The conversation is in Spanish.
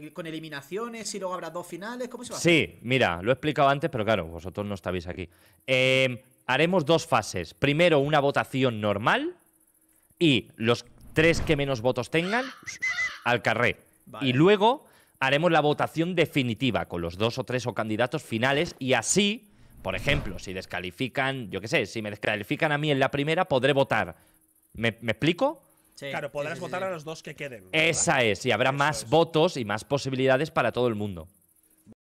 Eh, con eliminaciones y luego habrá dos finales. ¿Cómo se va? a Sí, mira, lo he explicado antes, pero claro, vosotros no estabais aquí. Em, haremos dos fases. Primero, una votación normal y los tres que menos votos tengan al carré. Y luego haremos la votación definitiva con los dos o tres o candidatos finales y así, por ejemplo, si descalifican, yo qué sé, si me descalifican a mí en la primera, podré votar. me explico? claro, podrás votar a los dos que queden. Esa es, y habrá más votos y más posibilidades para todo el mundo.